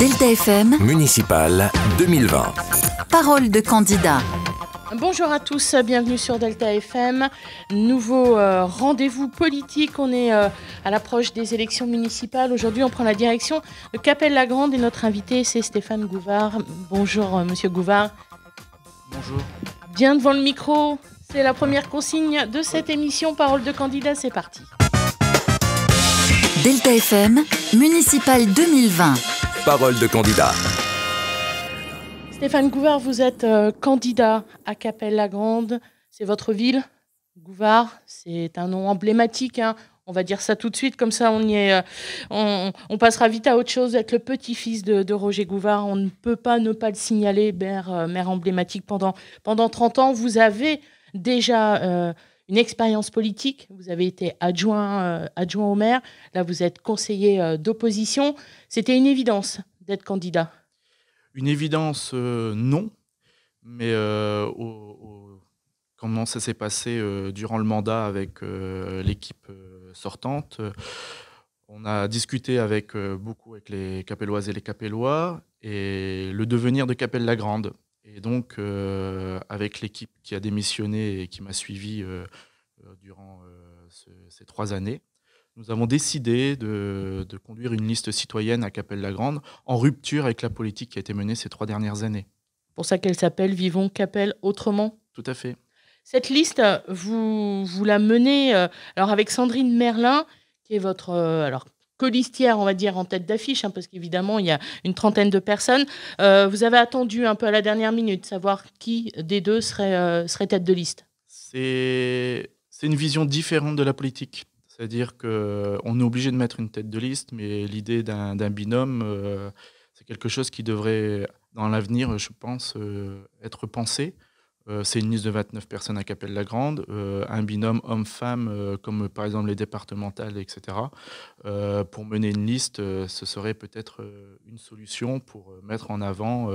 Delta FM, municipal 2020. Parole de candidat. Bonjour à tous, bienvenue sur Delta FM. Nouveau euh, rendez-vous politique, on est euh, à l'approche des élections municipales. Aujourd'hui, on prend la direction de Capelle-la-Grande et notre invité, c'est Stéphane Gouvard. Bonjour, euh, monsieur Gouvard. Bonjour. Bien devant le micro, c'est la première consigne de cette émission Parole de candidat, c'est parti. Delta FM, municipal 2020. Parole de candidat. Stéphane Gouvard, vous êtes euh, candidat à Capelle-la-Grande. C'est votre ville. Gouvard, c'est un nom emblématique. Hein. On va dire ça tout de suite, comme ça on y est. Euh, on, passera vite à autre chose. Être le petit-fils de, Roger Gouvard, on ne peut pas ne pas le signaler, Mère, euh, emblématique pendant, pendant 30 ans. Vous avez déjà une expérience politique. Vous avez été adjoint, euh, adjoint au maire. Là, vous êtes conseiller euh, d'opposition. C'était une évidence d'être candidat Une évidence, euh, non. Mais comment ça s'est passé durant le mandat avec l'équipe sortante On a discuté avec beaucoup avec les Capelloises et les Capellois et le devenir de Capelle-la-Grande. Et donc, euh, avec l'équipe qui a démissionné et qui m'a suivi euh, euh, durant ces trois années, nous avons décidé de, conduire une liste citoyenne à Capelle-la-Grande en rupture avec la politique qui a été menée ces trois dernières années. Pour ça qu'elle s'appelle Vivons Capelle autrement. Tout à fait. Cette liste, vous, vous la menez alors avec Sandrine Merlin, qui est votre alors listière, on va dire, en tête d'affiche, hein, parce qu'évidemment, il y a une trentaine de personnes. Euh, vous avez attendu un peu à la dernière minute, savoir qui des deux serait, euh, serait tête de liste C'est une vision différente de la politique. C'est-à-dire qu'on est obligé de mettre une tête de liste, mais l'idée d'un binôme, euh, c'est quelque chose qui devrait, dans l'avenir, je pense, être pensé. Euh, c'est une liste de 29 personnes à Capelle-la-Grande, euh, un binôme homme-femme, euh, comme par exemple les départementales, etc. pour mener une liste, ce serait peut-être une solution pour mettre en avant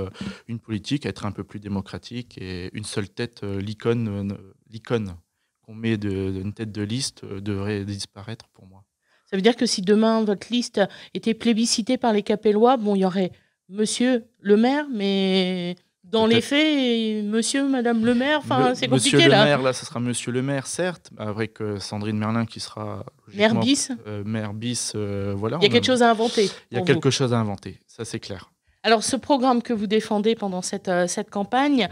une politique, être un peu plus démocratique et une seule tête, l'icône, l'icône qu'on met d'une tête de liste devrait disparaître pour moi. Ça veut dire que si demain votre liste était plébiscitée par les Capellois, bon, il y aurait monsieur le maire, mais dans les faits, monsieur, madame le maire, enfin, c'est compliqué là. Monsieur le maire, là, ce sera monsieur le maire, certes, avec Sandrine Merlin qui sera. Maire bis. Euh, bis, euh, voilà. Il y a quelque chose à inventer. Il y a quelque chose à inventer, ça c'est clair. Alors, ce programme que vous défendez pendant cette, euh, cette campagne,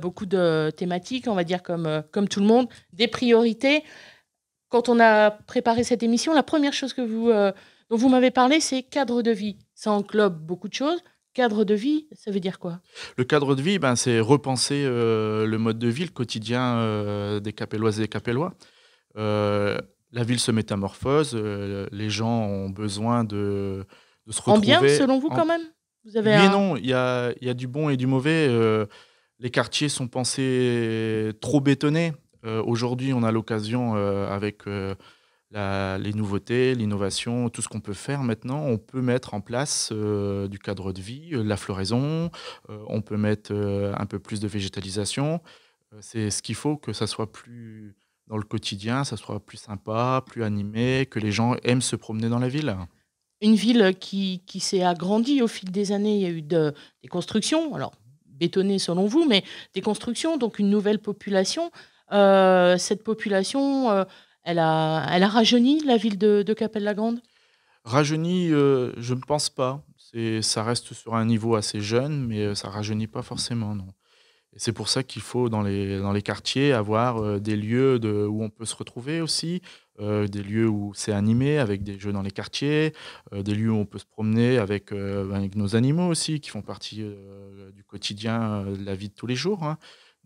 beaucoup de thématiques, on va dire comme, comme tout le monde, des priorités. Quand on a préparé cette émission, la première chose que vous, dont vous m'avez parlé, c'est cadre de vie. Ça englobe beaucoup de choses. Cadre de vie, ça veut dire quoi Le cadre de vie, ben, c'est repenser euh, le mode de vie, le quotidien euh, des Capelloises et des Capellois. Euh, la ville se métamorphose, les gens ont besoin de, se retrouver. En bien, selon vous, quand même vous avez Mais non, il y a, y a, du bon et du mauvais. les quartiers sont pensés trop bétonnés. Aujourd'hui, on a l'occasion, avec les nouveautés, l'innovation, tout ce qu'on peut faire maintenant, on peut mettre en place euh, du cadre de vie, euh, la floraison, euh, on peut mettre un peu plus de végétalisation. C'est ce qu'il faut que ça soit plus dans le quotidien, ça soit plus sympa, plus animé, que les gens aiment se promener dans la ville. Une ville qui, s'est agrandie au fil des années. Il y a eu des constructions, alors bétonnées selon vous, mais des constructions, donc une nouvelle population. cette population elle a, rajeuni la ville de, de Capelle-la-Grande Rajeuni, euh, je ne pense pas. Ça reste sur un niveau assez jeune, mais euh, ça rajeunit pas forcément, non. c'est pour ça qu'il faut, dans les, dans les quartiers, avoir euh, des lieux où on peut se retrouver aussi, des lieux où c'est animé avec des jeux dans les quartiers, des lieux où on peut se promener avec, avec nos animaux aussi, qui font partie du quotidien de la vie de tous les jours. Hein.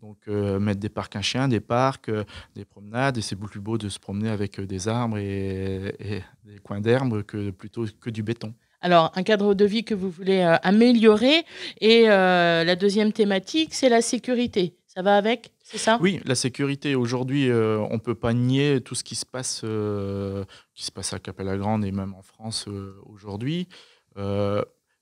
Donc euh, mettre des parcs à chiens, des parcs, euh, des promenades, et c'est beaucoup plus beau de se promener avec euh, des arbres et, des coins d'herbe que plutôt que du béton. Alors, un cadre de vie que vous voulez améliorer. Et la deuxième thématique, c'est la sécurité. Ça va avec, c'est ça Oui, la sécurité. Aujourd'hui, on ne peut pas nier tout ce qui se passe, qui se passe à Capella Grande et même en France aujourd'hui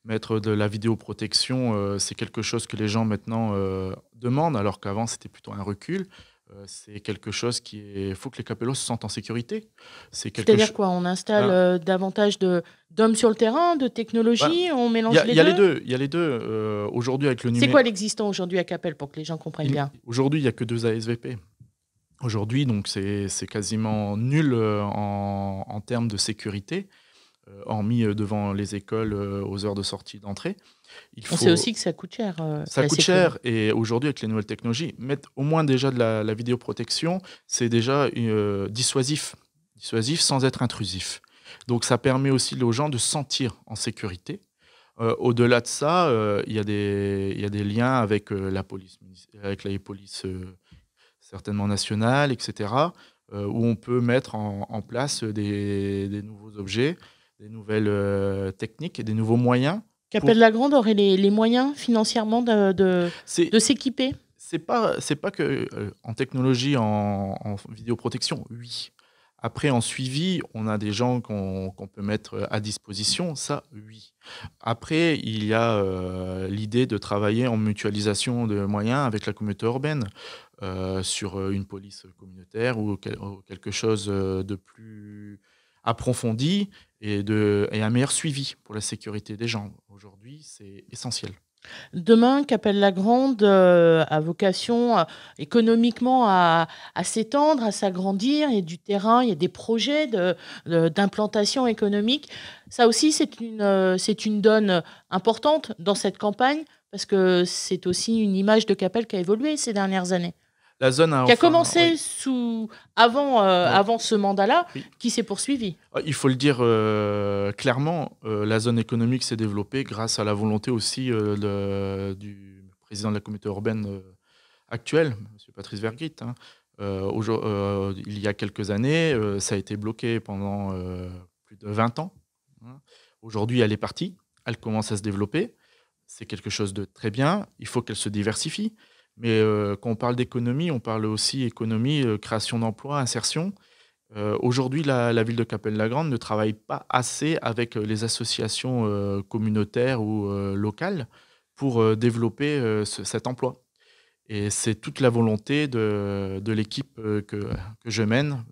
mettre de la vidéoprotection, euh, c'est quelque chose que les gens maintenant euh, demandent, alors qu'avant c'était plutôt un recul. Euh, c'est quelque chose qui Il faut que les capellos se sentent en sécurité. C'est quelque C'est-à-dire quoi On installe ah. davantage de, d'hommes sur le terrain, de technologies bah, On mélange il les, a deux. les, deux Il y a les deux. aujourd'hui, avec le numérique. C'est quoi l'existant aujourd'hui à Capel pour que les gens comprennent bien Aujourd'hui, il n'y a que deux ASVP. Aujourd'hui, donc c'est, quasiment nul en, en, termes de sécurité. Euh, hormis euh, devant les écoles euh, aux heures de sortie d'entrée. Il faut... On sait aussi que ça coûte cher. ça coûte cher et aujourd'hui avec les nouvelles technologies, mettre au moins déjà de la, vidéoprotection, c'est déjà dissuasif, dissuasif sans être intrusif. Donc ça permet aussi aux gens de sentir en sécurité. Au-delà de ça, il y, y, a des liens avec la police, avec la police certainement nationale, etc., où on peut mettre en, place des nouveaux objets des nouvelles euh, techniques, et des nouveaux moyens. Capelle la Grande aurait les, moyens financièrement de, de, s'équiper C'est pas, pas que euh, en technologie, en, vidéoprotection, oui. Après, en suivi, on a des gens qu'on peut mettre à disposition, ça, oui. Après, il y a euh, l'idée de travailler en mutualisation de moyens avec la communauté urbaine sur une police communautaire ou quelque chose de plus approfondi et, de, et un meilleur suivi pour la sécurité des gens. Aujourd'hui, c'est essentiel. Demain, Capelle la Grande euh, a vocation euh, économiquement à, s'étendre, à s'agrandir. Il y a du terrain, il y a des projets d'implantation économique. Ça aussi, c'est une, euh, c'est une donne importante dans cette campagne parce que c'est aussi une image de Capelle qui a évolué ces dernières années la zone a qui a commencé sous avant euh, avant ce mandat-là, qui s'est poursuivi. Ah, il faut le dire euh, clairement, euh, la zone économique s'est développée grâce à la volonté aussi du président de la communauté urbaine actuelle, M. Patrice vergit hein. Aujourd'hui, il y a quelques années, ça a été bloqué pendant plus de 20 ans. Hein. Aujourd'hui, elle est partie, elle commence à se développer. C'est quelque chose de très bien. Il faut qu'elle se diversifie. Mais euh, quand on parle d'économie, on parle aussi économie, euh, création d'emplois, insertion. Euh, aujourd'hui, la, ville de Capelle-la-Grande ne travaille pas assez avec les associations communautaires ou locales pour développer cet emploi. Et c'est toute la volonté de, l'équipe que, je mène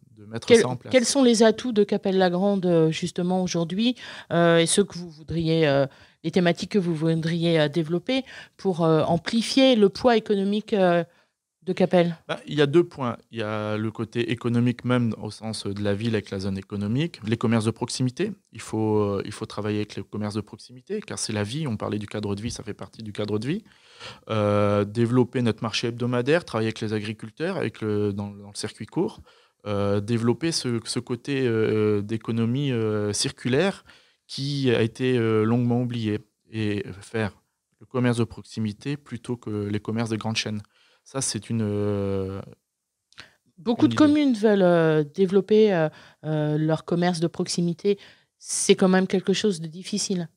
quels sont les atouts de Capelle-la-Grande, euh, justement, aujourd'hui, euh, et ceux que vous voudriez euh, les thématiques que vous voudriez développer pour amplifier le poids économique de Capelle bah, Il y a deux points. Il y a le côté économique même au sens de la ville avec la zone économique, les commerces de proximité. Il faut, il faut travailler avec les commerces de proximité car c'est la vie. On parlait du cadre de vie, ça fait partie du cadre de vie. développer notre marché hebdomadaire, travailler avec les agriculteurs avec le, dans le circuit court. Euh, développer ce, ce côté euh, d'économie euh, circulaire qui a été longuement oublié et faire le commerce de proximité plutôt que les commerces de grandes chaînes. Ça, c'est une... Beaucoup de communes veulent développer leur commerce de proximité. C'est quand même quelque chose de difficile.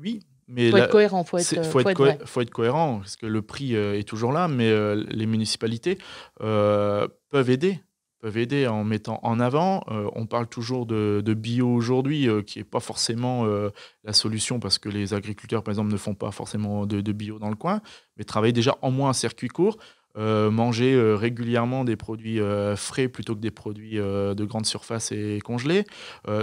Oui, mais faut être cohérent, faut être, cohérent parce que le prix est toujours là, mais les municipalités peuvent aider peuvent aider hein, en mettant en avant. Euh, on parle toujours de, bio aujourd'hui, euh, qui n'est pas forcément euh, la solution parce que les agriculteurs, par exemple, ne font pas forcément de, de bio dans le coin, mais travailler déjà en moins un circuit court, manger régulièrement des produits frais plutôt que des produits de grande surface et congelés,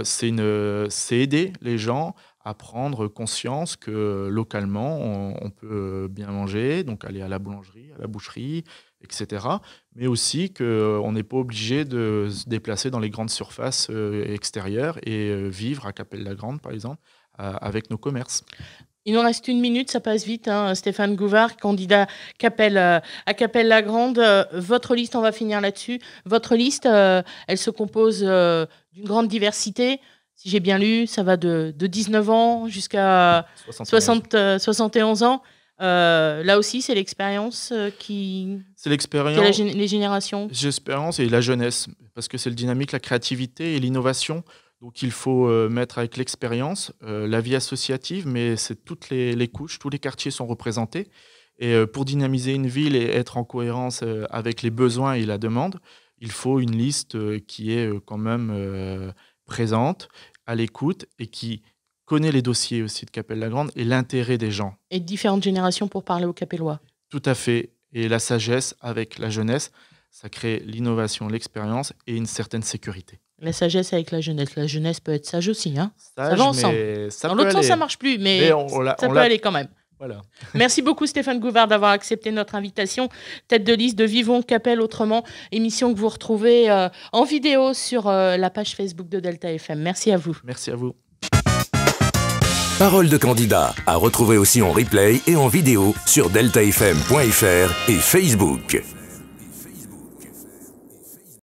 c'est aider les gens à prendre conscience que localement, on, peut bien manger, donc aller à la boulangerie, à la boucherie, etc. Mais aussi qu'on euh, n'est pas obligé de se déplacer dans les grandes surfaces euh, extérieures et euh, vivre à Capelle-la-Grande, par exemple, avec nos commerces. Il nous reste une minute, ça passe vite. Hein, Stéphane Gouvard, candidat Capelle, à Capelle-la-Grande. Votre liste, on va finir là-dessus. Votre liste, elle se compose d'une grande diversité si j'ai bien lu, ça va de, de 19 ans jusqu'à 71 euh, ans. Euh, là aussi, c'est l'expérience euh, qui. C'est l'expérience. les générations. L'expérience et la jeunesse, parce que c'est le dynamique, la créativité et l'innovation. Donc il faut mettre avec l'expérience, la vie associative, mais c'est toutes les, couches, tous les quartiers sont représentés. Et pour dynamiser une ville et être en cohérence avec les besoins et la demande, il faut une liste qui est quand même présente, à l'écoute et qui connaît les dossiers aussi de Capelle-la-Grande et l'intérêt des gens. Et différentes générations pour parler aux Capellois. Tout à fait. Et la sagesse avec la jeunesse, ça crée l'innovation, l'expérience et une certaine sécurité. La sagesse avec la jeunesse. La jeunesse peut être sage aussi. Hein ça va ensemble. Ça Dans l'autre sens, ça marche plus, mais, ça peut aller quand même. Merci beaucoup Stéphane Gouvard d'avoir accepté notre invitation. Tête de liste de Vivons Capelle autrement, émission que vous retrouvez euh, en vidéo sur euh, la page Facebook de Delta FM. Merci à vous. Merci à vous. Parole de candidat à retrouver aussi en replay et en vidéo sur deltafm.fr et Facebook.